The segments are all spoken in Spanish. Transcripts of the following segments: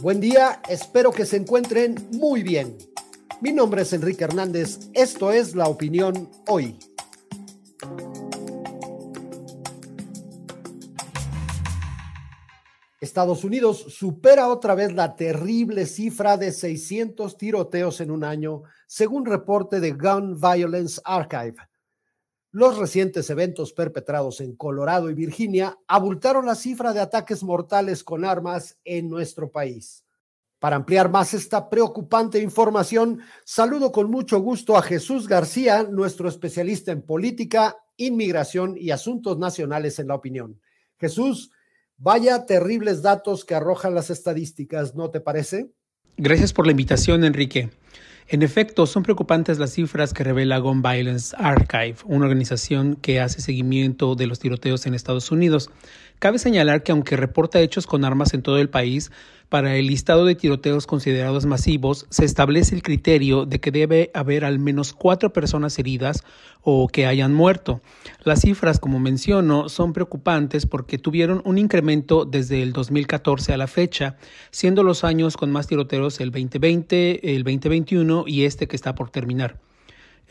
Buen día, espero que se encuentren muy bien. Mi nombre es Enrique Hernández, esto es La Opinión Hoy. Estados Unidos supera otra vez la terrible cifra de 600 tiroteos en un año, según reporte de Gun Violence Archive los recientes eventos perpetrados en Colorado y Virginia abultaron la cifra de ataques mortales con armas en nuestro país. Para ampliar más esta preocupante información, saludo con mucho gusto a Jesús García, nuestro especialista en política, inmigración y asuntos nacionales en la opinión. Jesús, vaya terribles datos que arrojan las estadísticas, ¿no te parece? Gracias por la invitación, Enrique. En efecto, son preocupantes las cifras que revela Gun Violence Archive, una organización que hace seguimiento de los tiroteos en Estados Unidos. Cabe señalar que aunque reporta hechos con armas en todo el país, para el listado de tiroteos considerados masivos se establece el criterio de que debe haber al menos cuatro personas heridas o que hayan muerto. Las cifras, como menciono, son preocupantes porque tuvieron un incremento desde el 2014 a la fecha, siendo los años con más tiroteos el 2020, el 2021 y este que está por terminar.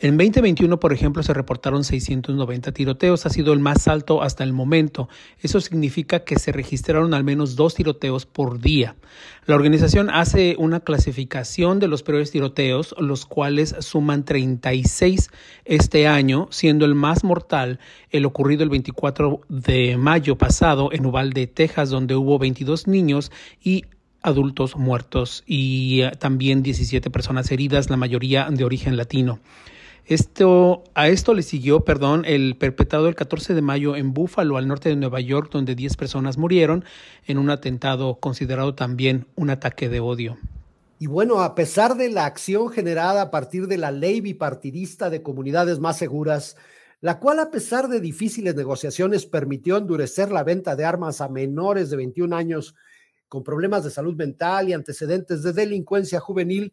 En 2021, por ejemplo, se reportaron 690 tiroteos, ha sido el más alto hasta el momento. Eso significa que se registraron al menos dos tiroteos por día. La organización hace una clasificación de los peores tiroteos, los cuales suman 36 este año, siendo el más mortal el ocurrido el 24 de mayo pasado en Uvalde, Texas, donde hubo 22 niños y adultos muertos y eh, también 17 personas heridas, la mayoría de origen latino. Esto, a esto le siguió, perdón, el perpetrado el 14 de mayo en Búfalo, al norte de Nueva York, donde 10 personas murieron en un atentado considerado también un ataque de odio. Y bueno, a pesar de la acción generada a partir de la ley bipartidista de comunidades más seguras, la cual a pesar de difíciles negociaciones permitió endurecer la venta de armas a menores de 21 años con problemas de salud mental y antecedentes de delincuencia juvenil,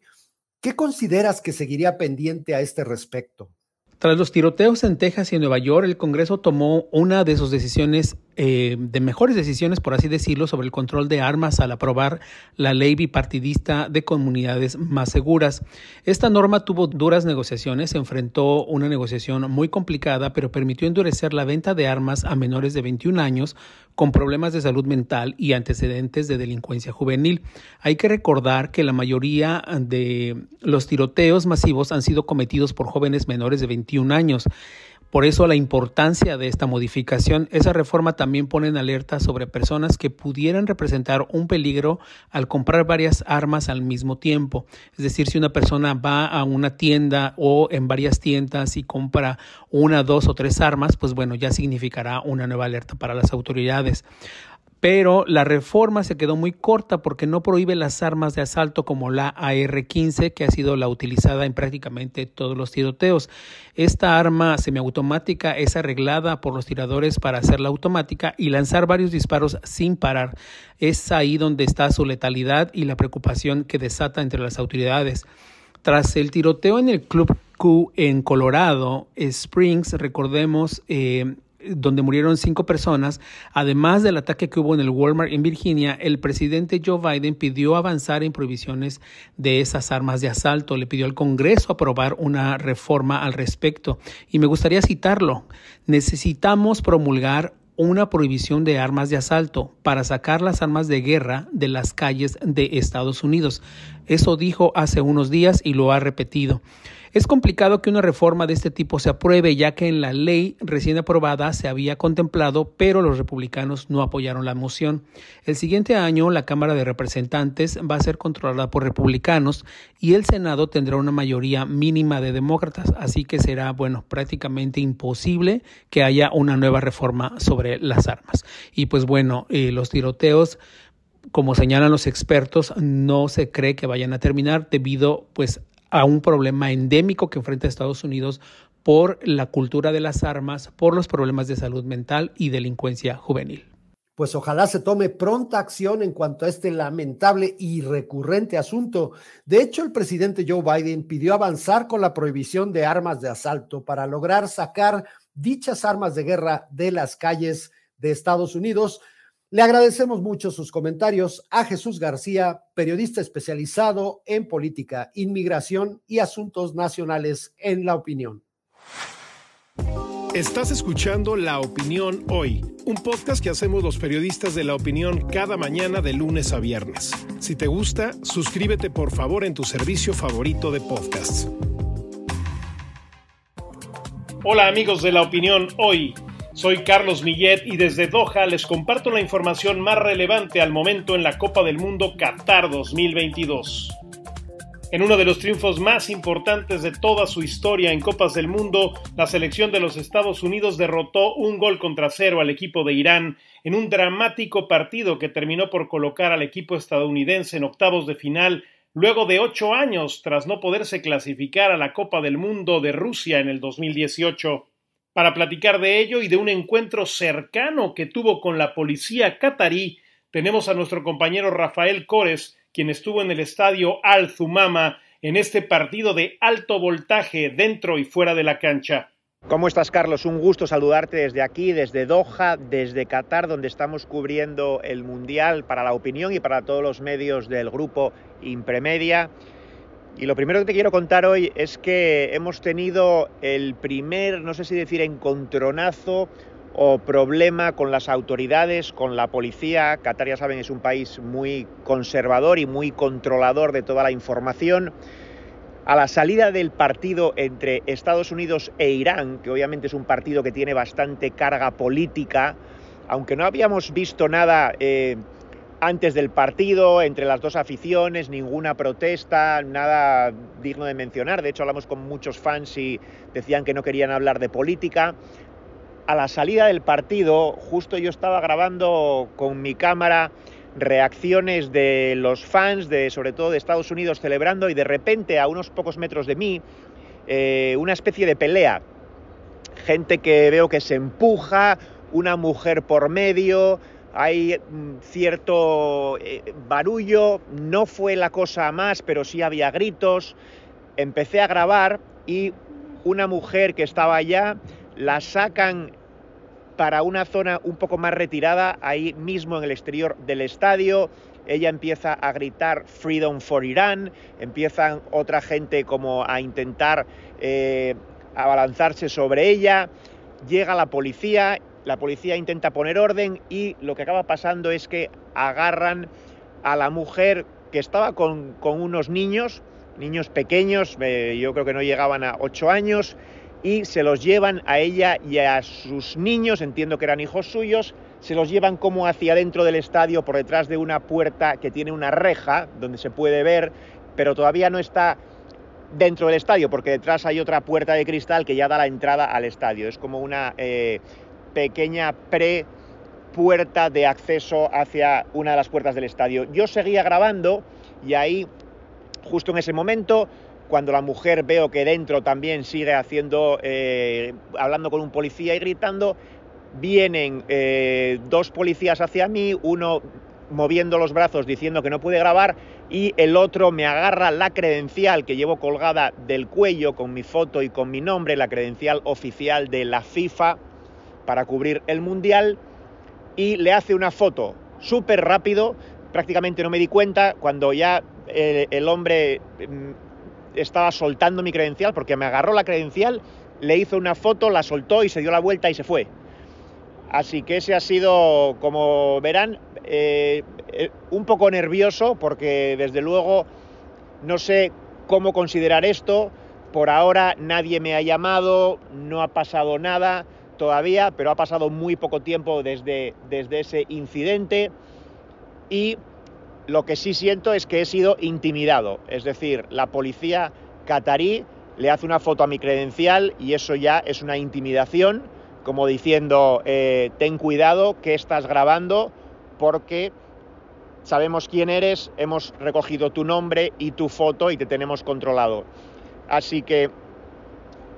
¿Qué consideras que seguiría pendiente a este respecto? Tras los tiroteos en Texas y en Nueva York, el Congreso tomó una de sus decisiones eh, de mejores decisiones, por así decirlo, sobre el control de armas al aprobar la ley bipartidista de comunidades más seguras. Esta norma tuvo duras negociaciones, enfrentó una negociación muy complicada, pero permitió endurecer la venta de armas a menores de 21 años con problemas de salud mental y antecedentes de delincuencia juvenil. Hay que recordar que la mayoría de los tiroteos masivos han sido cometidos por jóvenes menores de 21 años. Por eso la importancia de esta modificación, esa reforma también pone en alerta sobre personas que pudieran representar un peligro al comprar varias armas al mismo tiempo. Es decir, si una persona va a una tienda o en varias tiendas y compra una, dos o tres armas, pues bueno, ya significará una nueva alerta para las autoridades pero la reforma se quedó muy corta porque no prohíbe las armas de asalto como la AR-15, que ha sido la utilizada en prácticamente todos los tiroteos. Esta arma semiautomática es arreglada por los tiradores para hacerla automática y lanzar varios disparos sin parar. Es ahí donde está su letalidad y la preocupación que desata entre las autoridades. Tras el tiroteo en el Club Q en Colorado Springs, recordemos, eh, donde murieron cinco personas, además del ataque que hubo en el Walmart en Virginia, el presidente Joe Biden pidió avanzar en prohibiciones de esas armas de asalto. Le pidió al Congreso aprobar una reforma al respecto. Y me gustaría citarlo. Necesitamos promulgar una prohibición de armas de asalto para sacar las armas de guerra de las calles de Estados Unidos. Eso dijo hace unos días y lo ha repetido. Es complicado que una reforma de este tipo se apruebe, ya que en la ley recién aprobada se había contemplado, pero los republicanos no apoyaron la moción. El siguiente año, la Cámara de Representantes va a ser controlada por republicanos y el Senado tendrá una mayoría mínima de demócratas, así que será, bueno, prácticamente imposible que haya una nueva reforma sobre las armas. Y pues bueno, eh, los tiroteos como señalan los expertos, no se cree que vayan a terminar debido pues a un problema endémico que enfrenta Estados Unidos por la cultura de las armas, por los problemas de salud mental y delincuencia juvenil. Pues ojalá se tome pronta acción en cuanto a este lamentable y recurrente asunto. De hecho, el presidente Joe Biden pidió avanzar con la prohibición de armas de asalto para lograr sacar dichas armas de guerra de las calles de Estados Unidos, le agradecemos mucho sus comentarios a Jesús García, periodista especializado en política, inmigración y asuntos nacionales en la opinión. Estás escuchando La Opinión Hoy, un podcast que hacemos los periodistas de la opinión cada mañana de lunes a viernes. Si te gusta, suscríbete por favor en tu servicio favorito de podcast. Hola amigos de La Opinión Hoy. Soy Carlos Millet y desde Doha les comparto la información más relevante al momento en la Copa del Mundo Qatar 2022. En uno de los triunfos más importantes de toda su historia en Copas del Mundo, la selección de los Estados Unidos derrotó un gol contra cero al equipo de Irán en un dramático partido que terminó por colocar al equipo estadounidense en octavos de final luego de ocho años tras no poderse clasificar a la Copa del Mundo de Rusia en el 2018 para platicar de ello y de un encuentro cercano que tuvo con la policía catarí, tenemos a nuestro compañero Rafael Cores, quien estuvo en el estadio Al Zumama en este partido de alto voltaje dentro y fuera de la cancha. ¿Cómo estás, Carlos? Un gusto saludarte desde aquí, desde Doha, desde Qatar, donde estamos cubriendo el Mundial para la opinión y para todos los medios del grupo Impremedia. Y lo primero que te quiero contar hoy es que hemos tenido el primer, no sé si decir, encontronazo o problema con las autoridades, con la policía. Qatar, ya saben, es un país muy conservador y muy controlador de toda la información. A la salida del partido entre Estados Unidos e Irán, que obviamente es un partido que tiene bastante carga política, aunque no habíamos visto nada... Eh, antes del partido, entre las dos aficiones, ninguna protesta, nada digno de mencionar. De hecho, hablamos con muchos fans y decían que no querían hablar de política. A la salida del partido, justo yo estaba grabando con mi cámara reacciones de los fans, de, sobre todo de Estados Unidos, celebrando y de repente a unos pocos metros de mí, eh, una especie de pelea. Gente que veo que se empuja, una mujer por medio, hay mm, cierto eh, barullo, no fue la cosa más, pero sí había gritos. Empecé a grabar y una mujer que estaba allá la sacan para una zona un poco más retirada, ahí mismo en el exterior del estadio. Ella empieza a gritar Freedom for Iran, empiezan otra gente como a intentar eh, abalanzarse sobre ella, llega la policía la policía intenta poner orden y lo que acaba pasando es que agarran a la mujer que estaba con, unos niños, niños pequeños, eh, yo creo que no llegaban a 8 años, y se los llevan a ella y a sus niños, entiendo que eran hijos suyos, se los llevan como hacia dentro del estadio, por detrás de una puerta que tiene una reja, donde se puede ver, pero todavía no está dentro del estadio, porque detrás hay otra puerta de cristal que ya da la entrada al estadio. Es como una... Eh, pequeña pre puerta de acceso hacia una de las puertas del estadio. Yo seguía grabando y ahí, justo en ese momento, cuando la mujer veo que dentro también sigue haciendo, eh, hablando con un policía y gritando, vienen eh, dos policías hacia mí, uno moviendo los brazos diciendo que no puede grabar y el otro me agarra la credencial que llevo colgada del cuello con mi foto y con mi nombre, la credencial oficial de la FIFA para cubrir el Mundial y le hace una foto súper rápido, prácticamente no me di cuenta cuando ya eh, el, hombre mm, estaba soltando mi credencial, porque me agarró la credencial, le hizo una foto, la soltó y se dio la vuelta y se fue. Así que ese ha sido, como verán, eh, eh, un poco nervioso porque desde luego no sé cómo considerar esto. Por ahora nadie me ha llamado, no ha pasado nada todavía, pero ha pasado muy poco tiempo desde, desde ese incidente y lo que sí siento es que he sido intimidado, es decir, la policía catarí le hace una foto a mi credencial y eso ya es una intimidación, como diciendo, eh, ten cuidado que estás grabando porque sabemos quién eres, hemos recogido tu nombre y tu foto y te tenemos controlado. Así que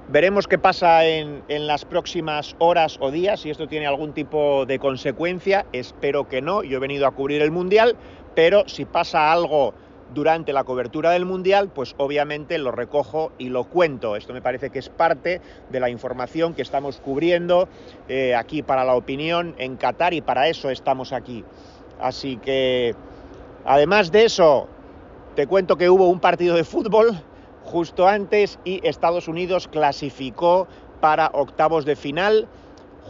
Veremos qué pasa en, las próximas horas o días, si esto tiene algún tipo de consecuencia. Espero que no. Yo he venido a cubrir el Mundial, pero si pasa algo durante la cobertura del Mundial, pues obviamente lo recojo y lo cuento. Esto me parece que es parte de la información que estamos cubriendo eh, aquí para la opinión en Qatar y para eso estamos aquí. Así que, además de eso, te cuento que hubo un partido de fútbol justo antes y Estados Unidos clasificó para octavos de final.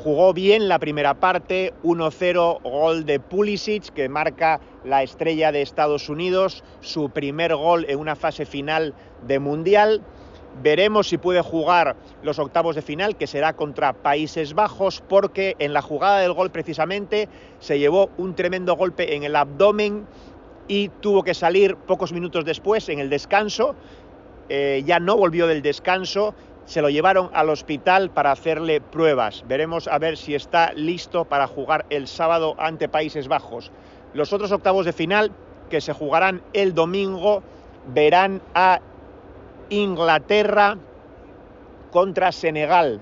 Jugó bien la primera parte, 1-0 gol de Pulisic que marca la estrella de Estados Unidos, su primer gol en una fase final de Mundial. Veremos si puede jugar los octavos de final, que será contra Países Bajos, porque en la jugada del gol precisamente se llevó un tremendo golpe en el abdomen y tuvo que salir pocos minutos después en el descanso. Eh, ya no volvió del descanso, se lo llevaron al hospital para hacerle pruebas. Veremos a ver si está listo para jugar el sábado ante Países Bajos. Los otros octavos de final, que se jugarán el domingo, verán a Inglaterra contra Senegal.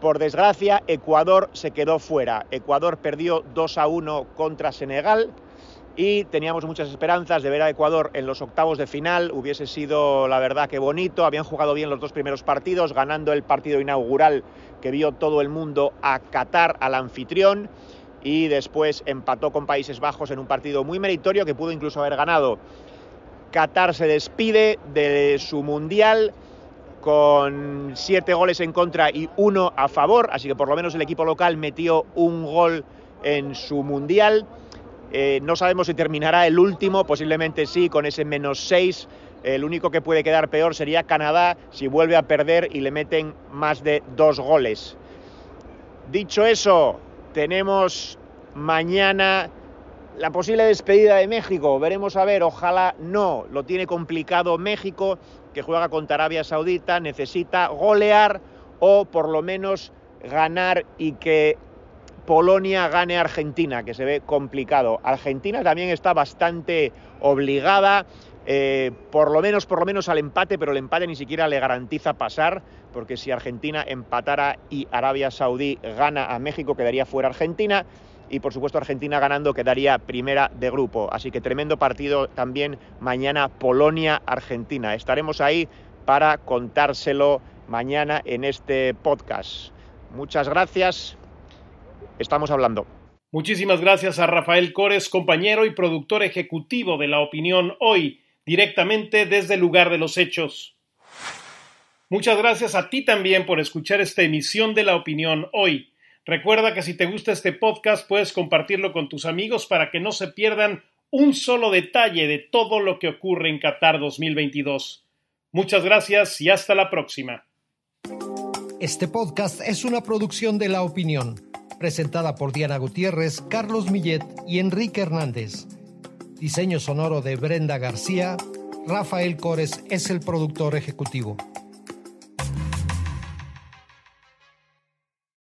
Por desgracia, Ecuador se quedó fuera. Ecuador perdió 2 a 1 contra Senegal y teníamos muchas esperanzas de ver a Ecuador en los octavos de final. Hubiese sido, la verdad, que bonito. Habían jugado bien los dos primeros partidos, ganando el partido inaugural que vio todo el mundo a Qatar, al anfitrión. Y después empató con Países Bajos en un partido muy meritorio que pudo incluso haber ganado. Qatar se despide de su mundial con siete goles en contra y uno a favor, así que por lo menos el equipo local metió un gol en su mundial. Eh, no sabemos si terminará el último, posiblemente sí, con ese menos 6. El único que puede quedar peor sería Canadá si vuelve a perder y le meten más de dos goles. Dicho eso, tenemos mañana la posible despedida de México. Veremos a ver, ojalá no. Lo tiene complicado México, que juega contra Arabia Saudita, necesita golear o por lo menos ganar y que Polonia gane a Argentina, que se ve complicado. Argentina también está bastante obligada, eh, por lo menos, por lo menos al empate, pero el empate ni siquiera le garantiza pasar, porque si Argentina empatara y Arabia Saudí gana a México, quedaría fuera Argentina. Y por supuesto Argentina ganando quedaría primera de grupo. Así que tremendo partido también mañana Polonia-Argentina. Estaremos ahí para contárselo mañana en este podcast. Muchas gracias, estamos hablando. Muchísimas gracias a Rafael Cores, compañero y productor ejecutivo de La Opinión Hoy, directamente desde el lugar de los hechos. Muchas gracias a ti también por escuchar esta emisión de La Opinión Hoy. Recuerda que si te gusta este podcast puedes compartirlo con tus amigos para que no se pierdan un solo detalle de todo lo que ocurre en Qatar 2022. Muchas gracias y hasta la próxima. Este podcast es una producción de La Opinión, presentada por Diana Gutiérrez, Carlos Millet y Enrique Hernández. Diseño sonoro de Brenda García. Rafael Cores es el productor ejecutivo.